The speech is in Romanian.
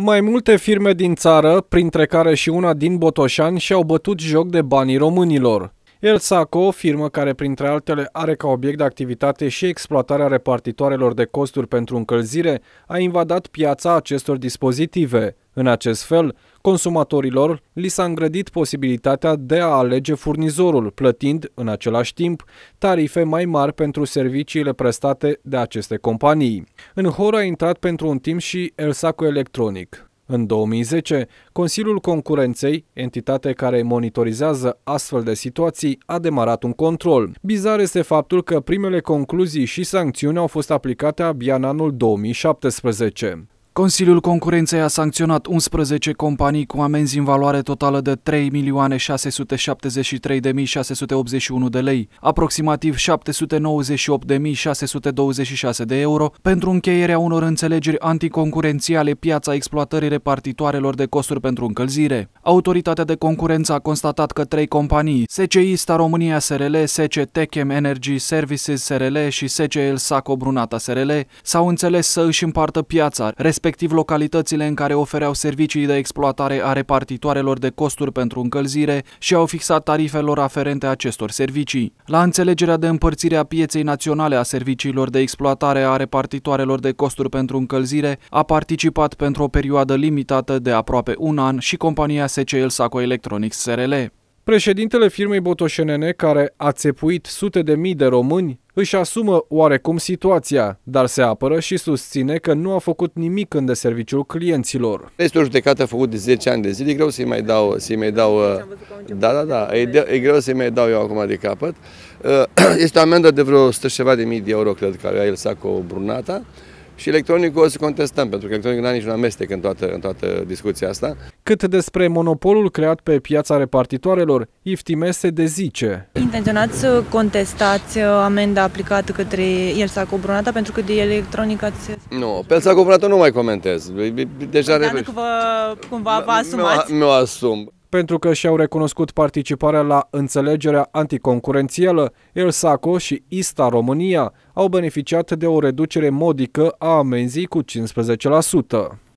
Mai multe firme din țară, printre care și una din Botoșani, și-au bătut joc de banii românilor. El Saco, firmă care printre altele are ca obiect de activitate și exploatarea repartitoarelor de costuri pentru încălzire, a invadat piața acestor dispozitive. În acest fel, consumatorilor li s-a îngrădit posibilitatea de a alege furnizorul, plătind, în același timp, tarife mai mari pentru serviciile prestate de aceste companii. În hor a intrat pentru un timp și Elsaco Electronic, în 2010, Consiliul Concurenței, entitate care monitorizează astfel de situații, a demarat un control. Bizar este faptul că primele concluzii și sancțiuni au fost aplicate abia în anul 2017. Consiliul Concurenței a sancționat 11 companii cu amenzi în valoare totală de 3.673.681 de lei, aproximativ 798.626 de euro, pentru încheierea unor înțelegeri anticoncurențiale piața exploatării repartitoarelor de costuri pentru încălzire. Autoritatea de concurență a constatat că trei companii, SCI Star România SRL, SC Techem Energy Services SRL și SCL Saco Brunata SRL, s-au înțeles să își împartă piața, respectiv respectiv localitățile în care ofereau servicii de exploatare a repartitoarelor de costuri pentru încălzire și au fixat tarifelor aferente acestor servicii. La înțelegerea de împărțire a pieței naționale a serviciilor de exploatare a repartitoarelor de costuri pentru încălzire a participat pentru o perioadă limitată de aproape un an și compania SCL Saco Electronics SRL. Președintele firmei Botoșenene, care a țepuit sute de mii de români, își asumă oarecum situația, dar se apără și susține că nu a făcut nimic în deserviciul clienților. Este o judecată făcut de 10 ani de zile, e greu să-i mai dau, să mai dau uh, da, da, da, e, de, e greu să-i mai dau eu acum de capăt. Uh, este o amendă de vreo 100 ceva de mii de euro, cred că avea el Saco Brunata. Da? și electronicul o să contestăm, pentru că electronicul nu are niciun amestec în toată, în toată discuția asta. Cât despre monopolul creat pe piața repartitoarelor, Iftime se dezice. Intenționați să contestați uh, amenda aplicată către s-a Cobrunata pentru că de electronic ați... Nu, pe s-a nu mai comentez. Deja Dar nu vă, cumva vă asumați? Mi-o asum pentru că și-au recunoscut participarea la înțelegerea anticoncurențială, Elsaco și ISTA România au beneficiat de o reducere modică a amenzii cu 15%.